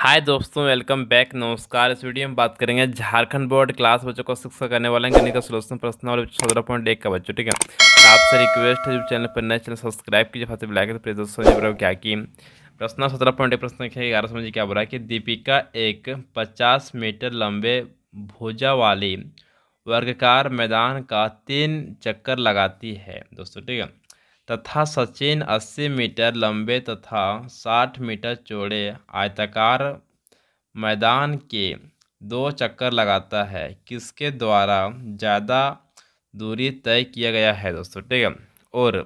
हाय दोस्तों welcome back नमस्कार इस वीडियो में बात करेंगे झारखंड बोर्ड क्लास बच्चों को शिक्षा करने वाले गणित का सोलोशन प्रश्न और सत्रह पॉइंट एक का बच्चों ठीक है तो आपसे रिक्वेस्ट है जो चैनल पर नए चैनल सब्सक्राइब कीजिए फिर बुलाए तो प्लीज दोस्तों क्या की प्रश्न सत्रह पॉइंट एक प्रश्न ग्यारह समझिए क्या बोला कि दीपिका एक पचास मीटर लंबे भुजा वाली वर्गकार मैदान का तीन चक्कर लगाती है दोस्तों ठीक है तथा सचिन 80 मीटर लंबे तथा 60 मीटर चौड़े आयताकार मैदान के दो चक्कर लगाता है किसके द्वारा ज़्यादा दूरी तय किया गया है दोस्तों ठीक है और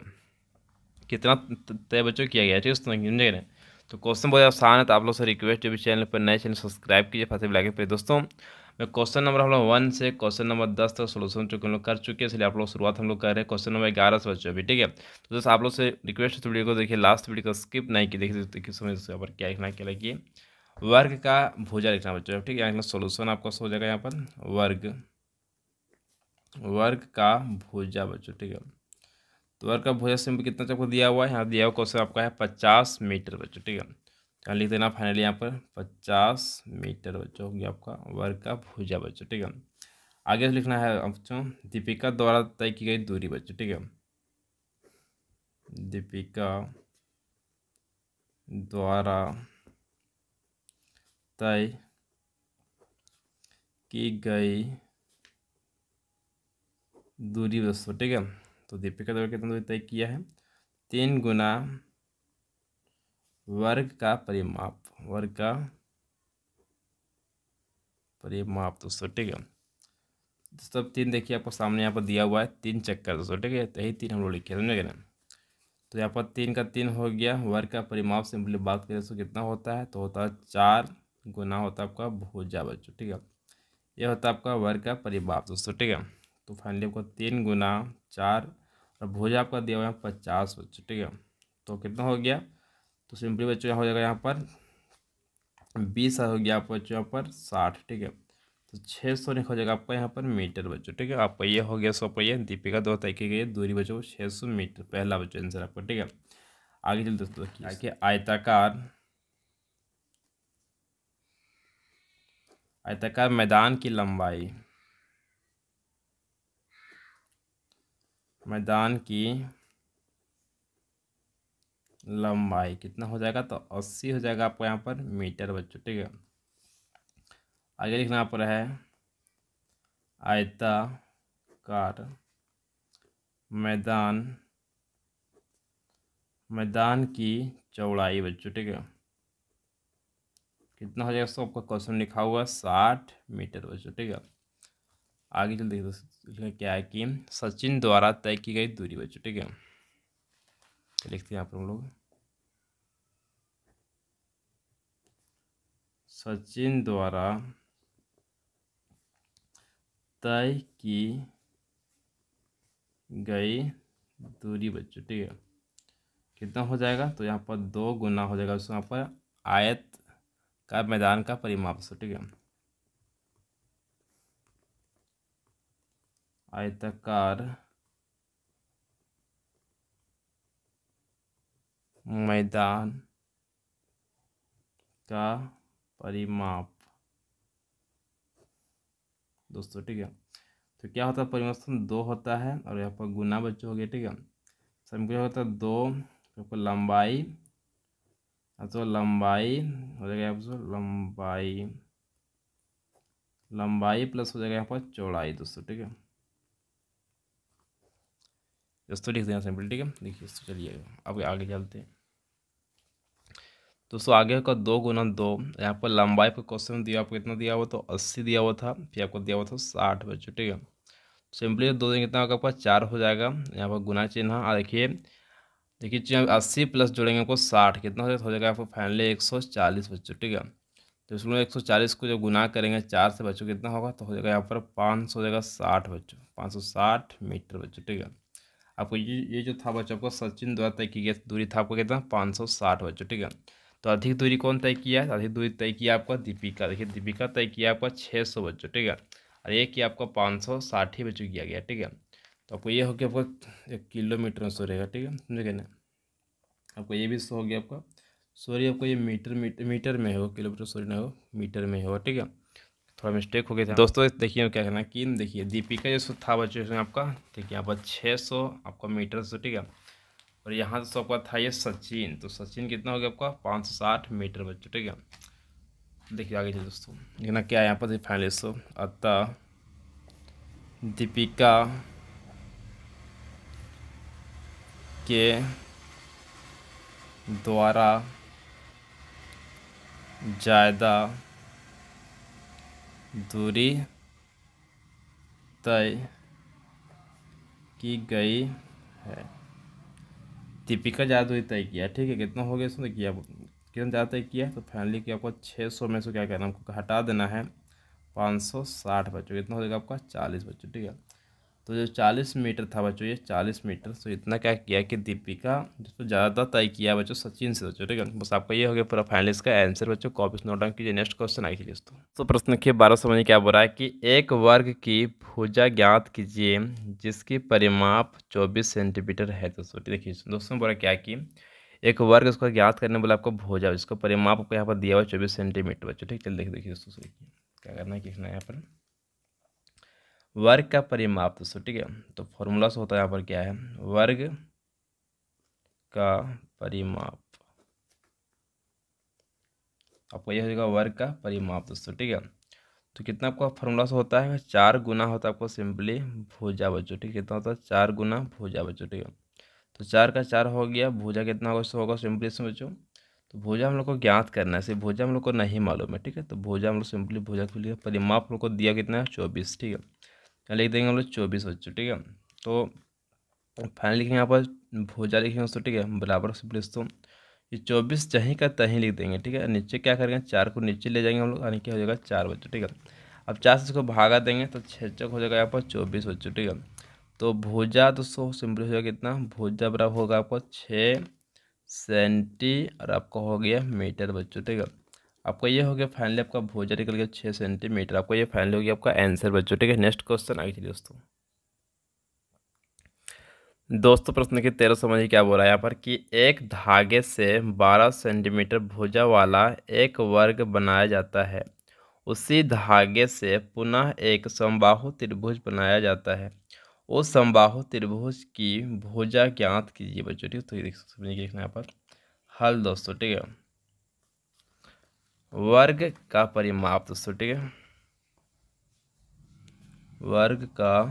कितना तय बच्चों किया गया ठीक है तो क्वेश्चन बहुत आसान है तो आप लोग से रिक्वेस्ट जो भी चैनल पर नए चैनल सब्सक्राइब कीजिए फंसे लाइक पे दोस्तों मैं क्वेश्चन नंबर हम लोग वन से क्वेश्चन नंबर दस तक सोल्यूशन चुके हम लोग कर चुके हैं इसलिए आप लोग शुरुआत हम लोग कर रहे हैं क्वेश्चन नंबर ग्यारह से बच्चों अभी ठीक है तो जैसे आप लोग से रिक्वेस्ट है वीडियो को देखिए लास्ट वीडियो को स्किप नहीं की देखिए देखिए पर क्या लिखना क्या लगे वर्ग का भूजा लिखना बच्चों ठीक है यहाँ सोल्यूशन आपका सो जाएगा यहाँ पर वर्ग वर्ग का भूजा बच्चों ठीक है तो वर्ग का भुजा सिंह कितना आपको दिया हुआ है यहाँ दिया हुआ क्वेश्चन आपका है पचास मीटर बच्चों ठीक है क्या लिख देना फाइनली यहाँ पर पचास मीटर बच्चों हो गया आपका वर्ग का भुजा बच्चों ठीक है आगे लिखना है बच्चों दीपिका द्वारा तय की गई दूरी बच्चों ठीक है दीपिका द्वारा तय की गई दूरी बच्चों ठीक है तो दीपिका द्वारा कितना दूरी तय किया है तीन गुना वर्ग का परिमाप वर्ग का परिमाप दोस्तों ठीक है दोस्तों अब तीन देखिए आपको सामने यहाँ पर दिया हुआ है तीन चक्कर दोस्तों ठीक है तो यही तीन हम लोग लिखे समझे ना तो यहाँ पर तीन का तीन हो गया वर्ग का परिमाप सिंपली बात करें तो कितना होता है तो होता है चार गुना होता है आपका ज्यादा बच्चों ठीक है यह होता है आपका वर्ग का परिमाप दोस्तों ठीक है तो फाइनली आपको तीन गुना चार और भुजा आपका दिया हुआ है पचास बच्चों ठीक है तो कितना हो गया तो सिंपली बच्चों यहाँ हो जाएगा यहाँ पर बीस हो गया आपका बच्चों यहाँ पर साठ ठीक है तो छः सौ लिखा हो जाएगा आपका यहाँ पर मीटर बच्चों ठीक है आपका ये हो गया सौ पहिया दीपिका दो तय की गई दूरी बच्चों छः सौ मीटर पहला बच्चों आंसर आपका ठीक है आगे चलते दोस्तों आगे आयताकार आयताकार मैदान की लंबाई मैदान की लंबाई कितना हो जाएगा तो अस्सी हो जाएगा आपको यहाँ पर मीटर बच्चों ठीक है आगे लिखना पर है आयता कार मैदान मैदान की चौड़ाई बच्चों ठीक है कितना हो जाएगा सो आपका क्वेश्चन लिखा हुआ साठ मीटर बच्चों ठीक है आगे चल देखिए दोस्तों क्या है कि सचिन द्वारा तय की गई दूरी बच्चों ठीक है तो लिखते हैं आप लोग सचिन द्वारा तय की गई दूरी बच्चों ठीक है कितना हो जाएगा तो यहाँ पर दो गुना हो जाएगा उसमें यहाँ पर आयत का मैदान का परिमाप ठीक है आयताकार मैदान का परिमाप दोस्तों ठीक है तो क्या होता है परिवर्तन दो होता है और यहाँ पर गुना बच्चों हो गया ठीक है समीकरण होता है दो आपको लंबाई तो लंबाई हो जाएगा यहाँ पर लंबाई लंबाई प्लस हो जाएगा यहाँ पर चौड़ाई दोस्तों ठीक है दोस्तों लिख देना सिंपल ठीक है देखिए तो चलिए अब आगे चलते हैं दोस्तों आगे का दो गुना दो यहाँ पर लंबाई पर क्वेश्चन दिया आपको कितना दिया हुआ तो अस्सी दिया हुआ था फिर आपको दिया हुआ था साठ बच्चों ठीक है सिंपली दो दिन कितना होगा आपका चार हो जाएगा यहाँ पर गुना चिन्ह और देखिए देखिए अस्सी प्लस जोड़ेंगे आपको साठ कितना हो जाएगा आपको फाइनली एक सौ चालीस बच्चों ठीक है तो इसमें एक सौ चालीस को जब गुना करेंगे चार से बच्चों कितना होगा तो हो जाएगा यहाँ पर पाँच सौ हो जाएगा साठ बच्चों पाँच सौ साठ मीटर बच्चों ठीक है आपको ये ये जो था बच्चों आपको सचिन द्वारा तय की गई दूरी था आपको कितना पाँच सौ साठ बच्चों ठीक है तो अधिक दूरी कौन तय किया है अधिक दूरी तय किया आपका दीपिका देखिए दीपिका तय किया आपका छः सौ बच्चों ठीक है और ये किया आपका पाँच सौ साठ ही बच्चों किया गया ठीक है तो आपको ये हो गया आपका एक किलोमीटर में सो रहेगा ठीक है समझे ना आपको ये भी सो हो गया आपका सॉरी आपको ये मीटर मीटर मीटर में हो किलोमीटर सॉरी ना हो मीटर में हो ठीक है थोड़ा मिस्टेक हो गया था दोस्तों देखिए क्या कहना कि देखिए दीपिका जो था बच्चे आपका ठीक है यहाँ पर छः सौ आपका मीटर सो ठीक है और यहाँ से आपका था ये सचिन तो सचिन कितना हो गया आपका पाँच सौ साठ मीटर बच्चों ठीक है देखिए आगे चलिए दोस्तों देखना क्या है यहाँ पर फाइनलिस्ट अतः दीपिका के द्वारा ज़्यादा दूरी तय की गई है दीपिका ज़्यादा दूरी तय किया ठीक है कितना हो गया इसमें किया कितना ज़्यादा तय किया तो फाइनली आपको छः सौ में से क्या करना है हटा देना है पाँच सौ साठ बच्चों कितना हो जाएगा आपका चालीस बच्चों ठीक है तो जो चालीस मीटर था बच्चों ये चालीस मीटर तो इतना क्या किया कि दीपिका जिसको ज़्यादा तय किया बच्चों सचिन से बच्चों ठीक है बस आपका ये हो गया पूरा फाइनल इसका आंसर बच्चों कॉपी नोट डाउन कीजिए नेक्स्ट क्वेश्चन थी दोस्तों तो प्रश्न के बारह सौ में क्या बोला है कि एक वर्ग की भुजा ज्ञात कीजिए जिसकी परिमाप चौबीस सेंटीमीटर है दोस्तों देखिए दोस्तों बोला क्या कि एक वर्ग उसको ज्ञात करने बोला आपको भूजा जिसको परिमाप आपको यहाँ पर दिया हुआ चौबीस सेंटीमीटर बच्चों ठीक चल देखिए दोस्तों क्या करना है किसना यहाँ पर वर्ग का परिमाप दोस्तों ठीक है तो फॉर्मूला से होता है यहाँ पर क्या है वर्ग का परिमाप आपको यह हो जाएगा वर्ग का परिमाप दोस्तों ठीक है तो कितना आपका फॉर्मूला से होता है चार गुना होता है आपको सिंपली भूजा बच्चों ठीक है कितना होता है चार गुना भूजा बच्चों ठीक है तो चार का चार हो गया भूजा कितना होगा होगा सिंपली से बच्चों तो भूजा हम लोग को ज्ञात करना है सिर्फ भूजा हम लोग को नहीं मालूम है ठीक है तो भूजा हम लोग सिंपली भूजा के लिए परिमाप हम लोग को दिया कितना है चौबीस ठीक है लिख देंगे हम लोग चौबीस बच्चों ठीक है तो फाइनल लिखेंगे यहाँ पर भोजा लिखेंगे उसको ठीक है बराबर सिंपली तो ये चौबीस जहीं का तहीं लिख देंगे ठीक है नीचे क्या करेंगे चार को नीचे ले जाएंगे हम लोग यानी क्या हो जाएगा चार बच्चों ठीक है अब चार से इसको भागा देंगे तो छः चक हो जाएगा यहाँ पर चौबीस बच्चों ठीक है तो भोजा दोस्तों सिंपल हो जाएगा कितना भोजा बराबर होगा आपको छः सेंटी और आपका हो गया मीटर बच्चों ठीक है आपका ये हो गया फाइनली आपका भोजन निकल गया छः सेंटीमीटर आपका ये फाइनली हो गया आपका आंसर बच्चों ठीक है नेक्स्ट क्वेश्चन आगे चलिए दोस्तों दोस्तों प्रश्न के तेरह समझिए क्या बोल रहा है यहाँ पर कि एक धागे से बारह सेंटीमीटर भुजा वाला एक वर्ग बनाया जाता है उसी धागे से पुनः एक समबाहु त्रिभुज बनाया जाता है उस समबाहु त्रिभुज की भुजा ज्ञात कीजिए बच्चों ठीक है तो ये देख समझिए यहाँ पर हल दोस्तों ठीक है वर्ग का परिमाप दोस्तों ठीक है वर्ग का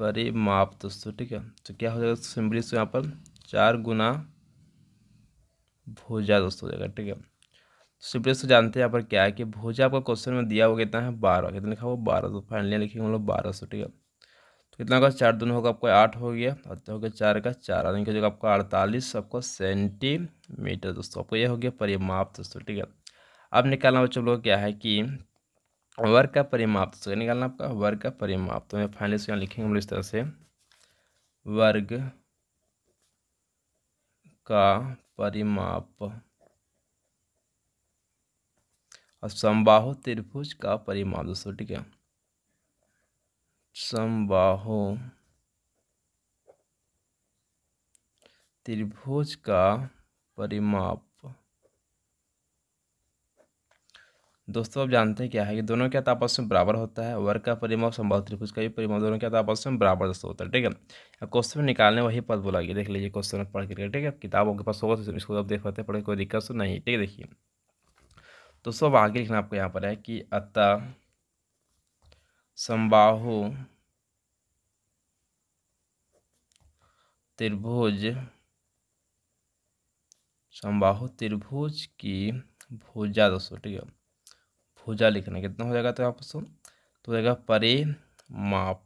परिमाप दोस्तों ठीक है तो क्या हो जाएगा सिंपली यहाँ पर चार गुना भुजा दोस्तों हो जाएगा ठीक है तो सिंपली से जानते हैं यहाँ पर क्या है कि भुजा आपका क्वेश्चन में दिया हुआ कितना है बारह कितना लिखा हुआ बारह तो फाइनली लिखेंगे हम लोग बारह सौ ठीक है तो कितना होगा चार दोनों होगा आपको आठ हो गया और हो गया चार का चार का कि आपका अड़तालीस आपको सेंटीमीटर दोस्तों आपको यह हो गया परिमाप दोस्तों ठीक है अब निकालना बच्चों लोग क्या है कि वर्ग का परिमाप दोस्तों निकालना आपका वर्ग का परिमाप तो मैं फाइनली से यहाँ लिखेंगे हम इस तरह से वर्ग का परिमाप और समबाहु त्रिभुज का परिमाप दोस्तों ठीक है समबाहु त्रिभुज का परिमाप दोस्तों आप जानते हैं क्या है कि दोनों के आपस में बराबर होता है वर्ग का परिमाप संभाव त्रिभुज का भी परिमाप दोनों के आपस में बराबर दोस्तों होता है ठीक है क्वेश्चन में निकालने वही पद बोला गया देख लीजिए क्वेश्चन में पढ़ करके ठीक है किताब आपके पास होगा तो इसको आप देख पाते हैं पढ़े कोई दिक्कत तो नहीं ठीक है देखिए दोस्तों अब आगे लिखना आपको यहाँ पर है कि अतः समबाहु त्रिभुज समबाहु त्रिभुज की भुजा दोस्तों ठीक है भुजा लिखना कितना हो जाएगा तो आप दोस्तों तो हो जाएगा परे माप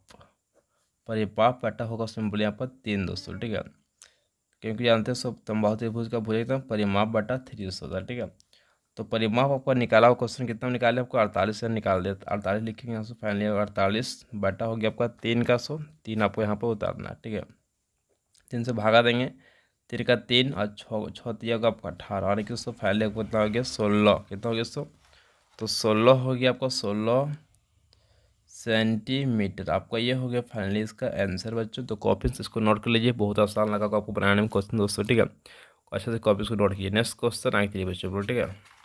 होगा उसमें बोले यहाँ पर तीन दोस्तों ठीक है क्योंकि जानते हैं सब तम्बाहु त्रिभुज का भुजा एकदम परिमाप बटा थ्री दोस्तों ठीक है तो परिमाप आपका निकाला हुआ क्वेश्चन कितना निकाले आपको अड़तालीस रन निकाल दे अड़तालीस लिखेंगे यहाँ से फाइनली अड़तालीस बटा हो गया आपका तीन का सौ तीन आपको यहाँ पर उतारना ठीक है तीन से भागा देंगे तीन का तीन और छः छः तीन होगा आपका अठारह और इक्कीस सौ फाइनली आपको कितना हो गया सोलह कितना हो गया सौ तो सोलह हो गया आपका सोलह सेंटीमीटर आपका ये हो गया फाइनली इसका आंसर बच्चों तो कॉपी इसको नोट कर लीजिए बहुत आसान लगा आपको बनाने में क्वेश्चन दोस्तों ठीक है तो अच्छे से कॉपीज को नोट कीजिए नेक्स्ट क्वेश्चन आगे के लिए बच्चों ठीक है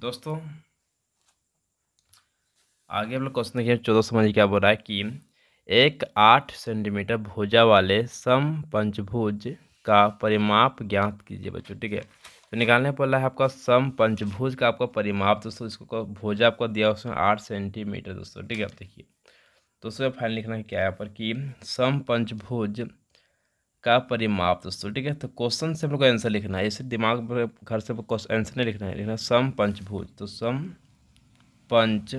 दोस्तों आगे हम लोग क्वेश्चन देखिए चौदह समझिए क्या बोल रहा है कि एक आठ सेंटीमीटर भुजा वाले सम पंचभुज का परिमाप ज्ञात कीजिए बच्चों ठीक है तो निकालने पर है आपका सम पंचभुज का आपका परिमाप दोस्तों इसको भुजा आपको दिया उसमें आठ सेंटीमीटर दोस्तों ठीक है आप देखिए दोस्तों फाइनल लिखना क्या है यहाँ पर कि सम पंचभुज का परिमाप दोस्तों ठीक है तो क्वेश्चन से हम लोग को आंसर लिखना है ऐसे दिमाग घर से आंसर नहीं लिखना है लिखना सम पंचभुज तो सम पंच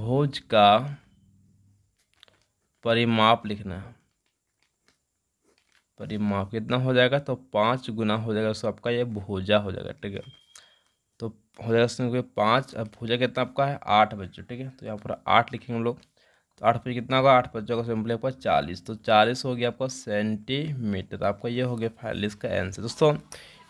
भोज का परिमाप लिखना है परिमाप कितना हो जाएगा तो पाँच गुना हो जाएगा सो आपका ये भोजा हो जाएगा ठीक है तो हो जाएगा पाँच अब भोजा कितना आपका है आठ बच्चों ठीक है तो यहाँ पर आठ लिखेंगे हम लोग तो आठ पे कितना होगा आठ पच्चों का सिंपल आपका चालीस तो चालीस हो गया आपका सेंटीमीटर तो आपका ये हो गया फाइनल इसका आंसर दोस्तों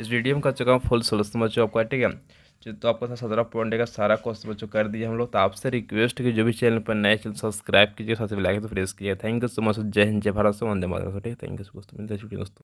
इस वीडियो में कर चुका हूँ फुल सोल्यूशन बच्चों आपका ठीक है तो आपका सत्रह पॉइंट का सारा क्वेश्चन बच्चों कर दिया हम लोग तो आपसे रिक्वेस्ट है जो भी चैनल पर नए चैनल सब्सक्राइब कीजिए साथ ही लाइक तो प्रेस कीजिए थैंक यू सो मच जय हिंद जय भारत से वंदे माता ठीक है थैंक यू सो मच दोस्तों